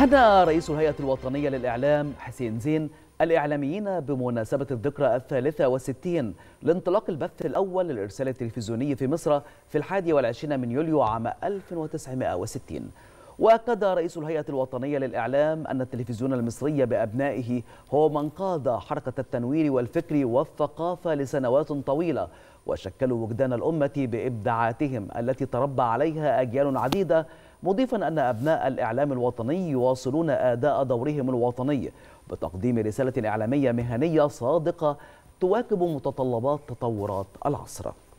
هنأ رئيس الهيئة الوطنية للإعلام حسين زين الإعلاميين بمناسبة الذكرى الثالثة والستين لانطلاق البث الأول للإرسال التلفزيوني في مصر في الحادي والعشرين من يوليو عام 1960 وأكد رئيس الهيئة الوطنية للإعلام أن التلفزيون المصري بأبنائه هو من قاد حركة التنوير والفكر والثقافة لسنوات طويلة وشكلوا وجدان الأمة بإبداعاتهم التي تربى عليها أجيال عديدة مضيفا أن أبناء الإعلام الوطني يواصلون أداء دورهم الوطني بتقديم رسالة إعلامية مهنية صادقة تواكب متطلبات تطورات العصر